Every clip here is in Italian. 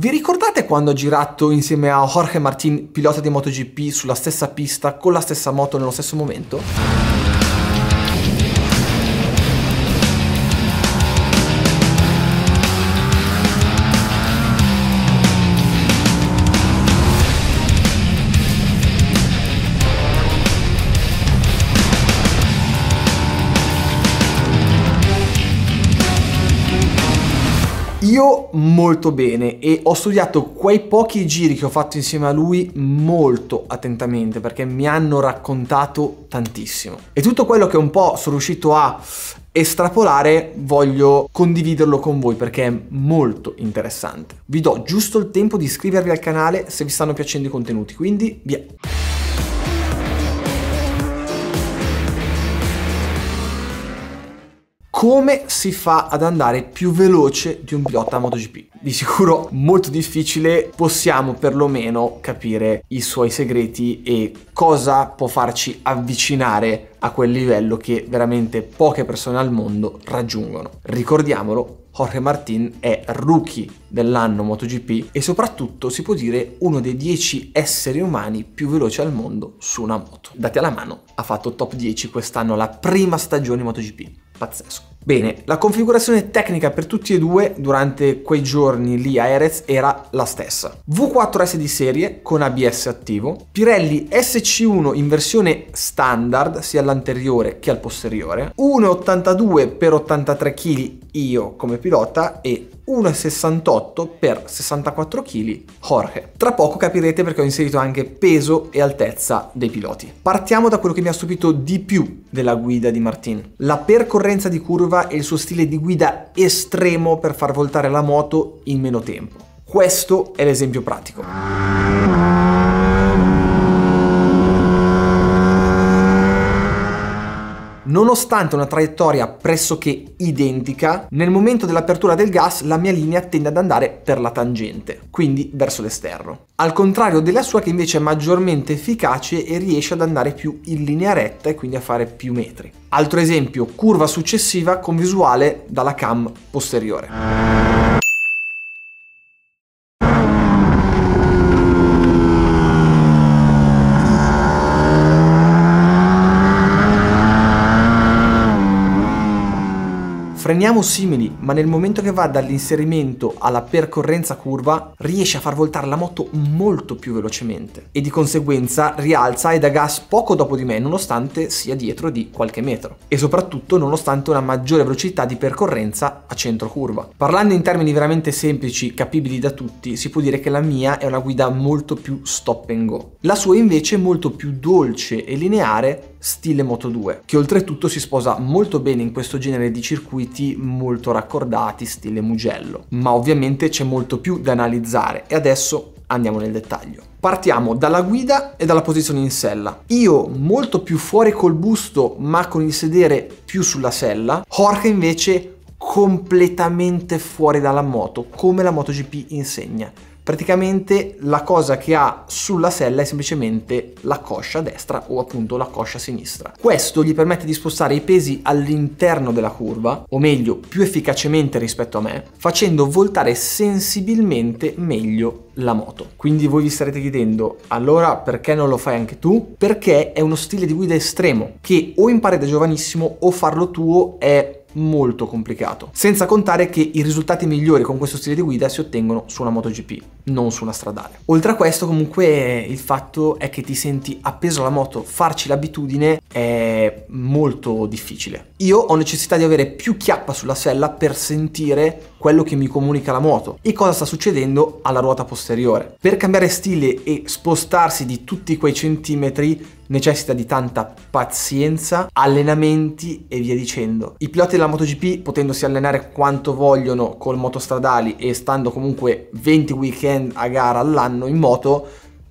Vi ricordate quando ha girato insieme a Jorge Martin, pilota di MotoGP, sulla stessa pista, con la stessa moto nello stesso momento? molto bene e ho studiato quei pochi giri che ho fatto insieme a lui molto attentamente perché mi hanno raccontato tantissimo. E tutto quello che un po' sono riuscito a estrapolare voglio condividerlo con voi perché è molto interessante. Vi do giusto il tempo di iscrivervi al canale se vi stanno piacendo i contenuti, quindi via! come si fa ad andare più veloce di un pilota MotoGP? Di sicuro molto difficile, possiamo perlomeno capire i suoi segreti e cosa può farci avvicinare a quel livello che veramente poche persone al mondo raggiungono. Ricordiamolo, Jorge Martin è rookie dell'anno MotoGP e soprattutto si può dire uno dei 10 esseri umani più veloci al mondo su una moto. Dati alla mano, ha fatto top 10 quest'anno la prima stagione MotoGP pazzesco. Bene, la configurazione tecnica per tutti e due durante quei giorni lì a Erez era la stessa. V4S di serie con ABS attivo, Pirelli SC1 in versione standard sia all'anteriore che al posteriore, 1,82 x 83 kg io come pilota e 1,68 x 64 kg Jorge. Tra poco capirete perché ho inserito anche peso e altezza dei piloti. Partiamo da quello che mi ha stupito di più della guida di Martin. La percorrenza di curva e il suo stile di guida estremo per far voltare la moto in meno tempo. Questo è l'esempio pratico. nonostante una traiettoria pressoché identica, nel momento dell'apertura del gas la mia linea tende ad andare per la tangente, quindi verso l'esterno. Al contrario della sua che invece è maggiormente efficace e riesce ad andare più in linea retta e quindi a fare più metri. Altro esempio, curva successiva con visuale dalla cam posteriore. Freniamo simili, ma nel momento che va dall'inserimento alla percorrenza curva, riesce a far voltare la moto molto più velocemente e di conseguenza rialza e dà gas poco dopo di me nonostante sia dietro di qualche metro e soprattutto nonostante una maggiore velocità di percorrenza a centro curva. Parlando in termini veramente semplici, capibili da tutti, si può dire che la mia è una guida molto più stop and go. La sua invece è molto più dolce e lineare stile Moto 2, che oltretutto si sposa molto bene in questo genere di circuiti molto raccordati, stile Mugello. Ma ovviamente c'è molto più da analizzare e adesso andiamo nel dettaglio. Partiamo dalla guida e dalla posizione in sella. Io molto più fuori col busto ma con il sedere più sulla sella, Jorge invece completamente fuori dalla moto, come la MotoGP insegna praticamente la cosa che ha sulla sella è semplicemente la coscia destra o appunto la coscia sinistra. Questo gli permette di spostare i pesi all'interno della curva, o meglio più efficacemente rispetto a me, facendo voltare sensibilmente meglio la moto. Quindi voi vi starete chiedendo, allora perché non lo fai anche tu? Perché è uno stile di guida estremo che o impari da giovanissimo o farlo tuo è molto complicato. Senza contare che i risultati migliori con questo stile di guida si ottengono su una MotoGP, non su una stradale. Oltre a questo comunque il fatto è che ti senti appeso alla moto, farci l'abitudine è molto difficile. Io ho necessità di avere più chiappa sulla sella per sentire quello che mi comunica la moto e cosa sta succedendo alla ruota posteriore. Per cambiare stile e spostarsi di tutti quei centimetri necessita di tanta pazienza, allenamenti e via dicendo. I piloti della MotoGP potendosi allenare quanto vogliono con motostradali e stando comunque 20 weekend a gara all'anno in moto,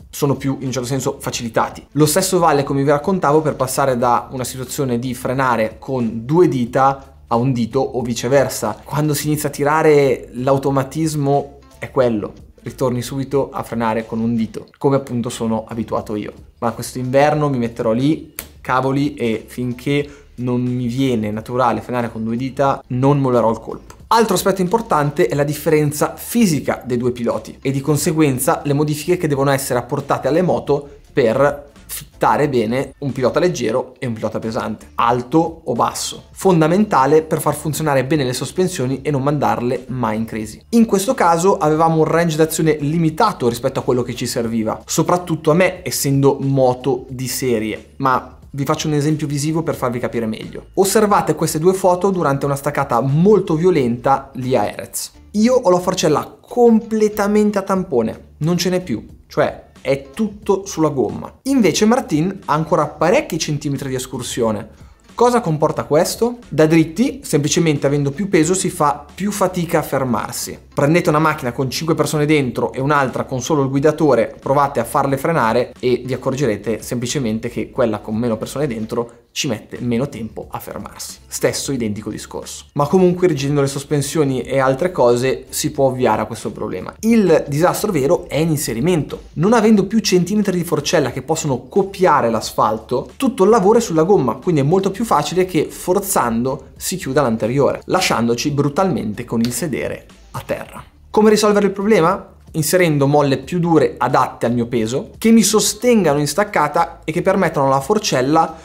sono più in un certo senso facilitati. Lo stesso vale, come vi raccontavo, per passare da una situazione di frenare con due dita a un dito o viceversa. Quando si inizia a tirare l'automatismo è quello ritorni subito a frenare con un dito, come appunto sono abituato io. Ma questo inverno mi metterò lì, cavoli, e finché non mi viene naturale frenare con due dita, non mollerò il colpo. Altro aspetto importante è la differenza fisica dei due piloti e di conseguenza le modifiche che devono essere apportate alle moto per fittare bene un pilota leggero e un pilota pesante, alto o basso. Fondamentale per far funzionare bene le sospensioni e non mandarle mai in crisi. In questo caso avevamo un range d'azione limitato rispetto a quello che ci serviva, soprattutto a me essendo moto di serie, ma vi faccio un esempio visivo per farvi capire meglio. Osservate queste due foto durante una staccata molto violenta lì a Erez. Io ho la forcella completamente a tampone, non ce n'è più, cioè è tutto sulla gomma. Invece Martin ha ancora parecchi centimetri di escursione. Cosa comporta questo? Da dritti, semplicemente avendo più peso si fa più fatica a fermarsi. Prendete una macchina con 5 persone dentro e un'altra con solo il guidatore, provate a farle frenare e vi accorgerete semplicemente che quella con meno persone dentro ci mette meno tempo a fermarsi. Stesso identico discorso. Ma comunque rigendo le sospensioni e altre cose si può ovviare a questo problema. Il disastro vero è in inserimento. Non avendo più centimetri di forcella che possono copiare l'asfalto, tutto il lavoro è sulla gomma, quindi è molto più facile che forzando si chiuda l'anteriore, lasciandoci brutalmente con il sedere a terra. Come risolvere il problema? inserendo molle più dure adatte al mio peso, che mi sostengano in staccata e che permettano alla forcella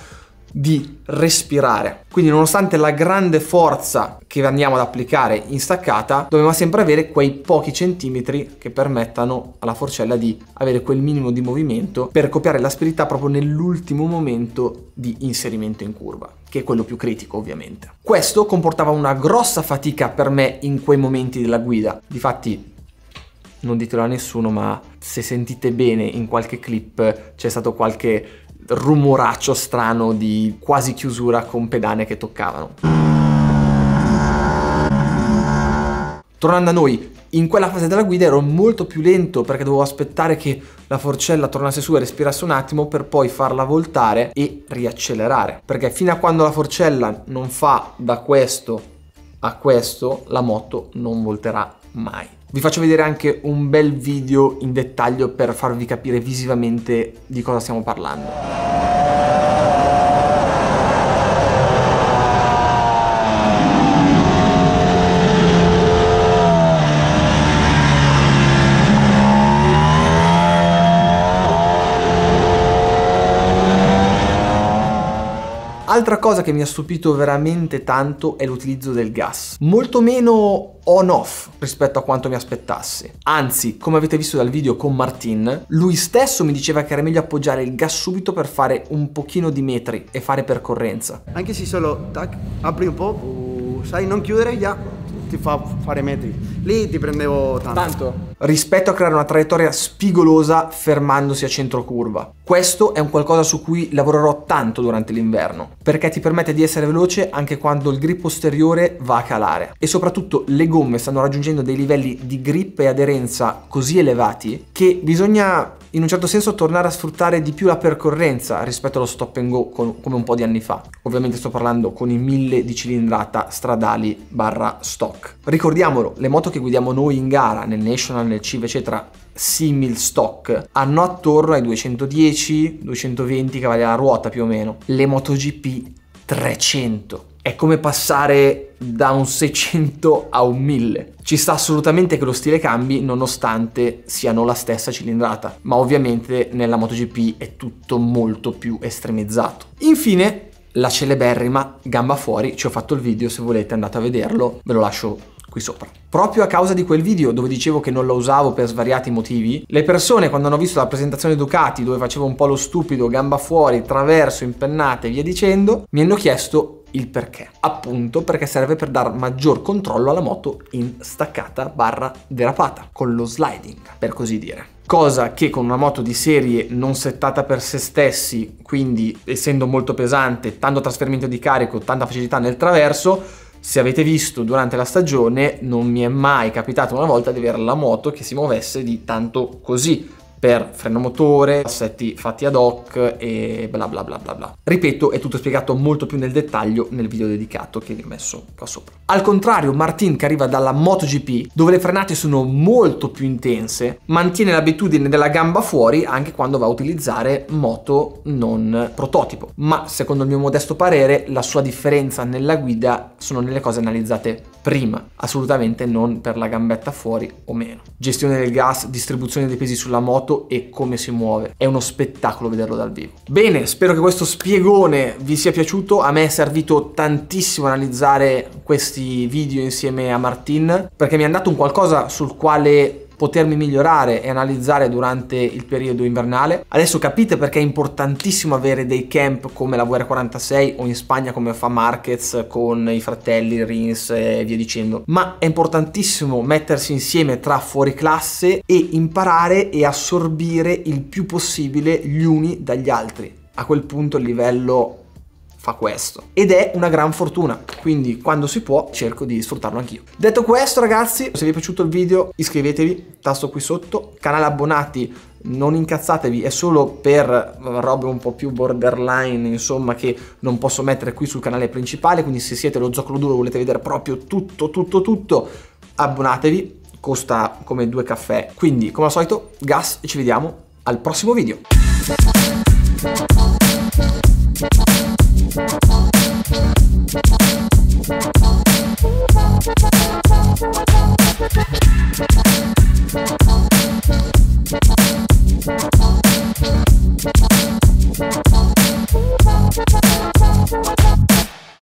di respirare. Quindi nonostante la grande forza che andiamo ad applicare in staccata, dobbiamo sempre avere quei pochi centimetri che permettano alla forcella di avere quel minimo di movimento per copiare l'asperità proprio nell'ultimo momento di inserimento in curva, che è quello più critico ovviamente. Questo comportava una grossa fatica per me in quei momenti della guida. Difatti non ditelo a nessuno, ma se sentite bene in qualche clip c'è stato qualche rumoraccio strano di quasi chiusura con pedane che toccavano. Tornando a noi, in quella fase della guida ero molto più lento perché dovevo aspettare che la forcella tornasse su e respirasse un attimo per poi farla voltare e riaccelerare. Perché fino a quando la forcella non fa da questo a questo, la moto non volterà mai. Vi faccio vedere anche un bel video in dettaglio per farvi capire visivamente di cosa stiamo parlando. Altra cosa che mi ha stupito veramente tanto è l'utilizzo del gas. Molto meno on-off rispetto a quanto mi aspettassi. Anzi, come avete visto dal video con Martin, lui stesso mi diceva che era meglio appoggiare il gas subito per fare un pochino di metri e fare percorrenza. Anche se solo, tac, apri un po', sai, non chiudere, già, ti fa fare metri. Lì ti prendevo tanto. tanto. Rispetto a creare una traiettoria spigolosa fermandosi a centro curva. Questo è un qualcosa su cui lavorerò tanto durante l'inverno, perché ti permette di essere veloce anche quando il grip posteriore va a calare. E soprattutto le gomme stanno raggiungendo dei livelli di grip e aderenza così elevati che bisogna in un certo senso tornare a sfruttare di più la percorrenza rispetto allo stop and go con, come un po' di anni fa. Ovviamente sto parlando con i 1000 di cilindrata stradali barra stock. Ricordiamolo, le moto che guidiamo noi in gara, nel National, nel Civ, eccetera, simil stock hanno attorno ai 210 220 cavalli alla ruota più o meno le MotoGP 300 è come passare da un 600 a un 1000. Ci sta assolutamente che lo stile cambi nonostante siano la stessa cilindrata, ma ovviamente nella MotoGP è tutto molto più estremizzato. Infine la celeberrima gamba fuori, ci ho fatto il video, se volete andate a vederlo, ve lo lascio qui sopra. Proprio a causa di quel video dove dicevo che non la usavo per svariati motivi, le persone quando hanno visto la presentazione Ducati dove facevo un po' lo stupido, gamba fuori, traverso, impennate e via dicendo, mi hanno chiesto il perché? Appunto perché serve per dar maggior controllo alla moto in staccata barra derapata, con lo sliding, per così dire cosa che con una moto di serie non settata per se stessi, quindi essendo molto pesante, tanto trasferimento di carico, tanta facilità nel traverso, se avete visto durante la stagione non mi è mai capitato una volta di avere la moto che si muovesse di tanto così, per freno motore, assetti fatti ad hoc e bla bla bla bla bla. Ripeto, è tutto spiegato molto più nel dettaglio nel video dedicato che vi ho messo qua sopra. Al contrario, Martin che arriva dalla MotoGP, dove le frenate sono molto più intense, mantiene l'abitudine della gamba fuori anche quando va a utilizzare moto non prototipo. Ma secondo il mio modesto parere, la sua differenza nella guida sono nelle cose analizzate prima, assolutamente non per la gambetta fuori o meno. Gestione del gas, distribuzione dei pesi sulla moto e come si muove. È uno spettacolo vederlo dal vivo. Bene, spero che questo spiegone vi sia piaciuto, a me è servito tantissimo analizzare questi video insieme a Martin perché mi è andato un qualcosa sul quale potermi migliorare e analizzare durante il periodo invernale. Adesso capite perché è importantissimo avere dei camp come la VR46 o in Spagna come fa Marquez con i fratelli Rins e via dicendo, ma è importantissimo mettersi insieme tra fuori classe e imparare e assorbire il più possibile gli uni dagli altri. A quel punto il livello fa questo ed è una gran fortuna quindi quando si può cerco di sfruttarlo anch'io detto questo ragazzi se vi è piaciuto il video iscrivetevi tasto qui sotto canale abbonati non incazzatevi, è solo per robe un po' più borderline, insomma, che non posso mettere qui sul canale principale, quindi se siete lo zoccolo duro e volete vedere proprio tutto, tutto, tutto, abbonatevi, costa come due caffè. Quindi, come al solito, gas e ci vediamo al prossimo video.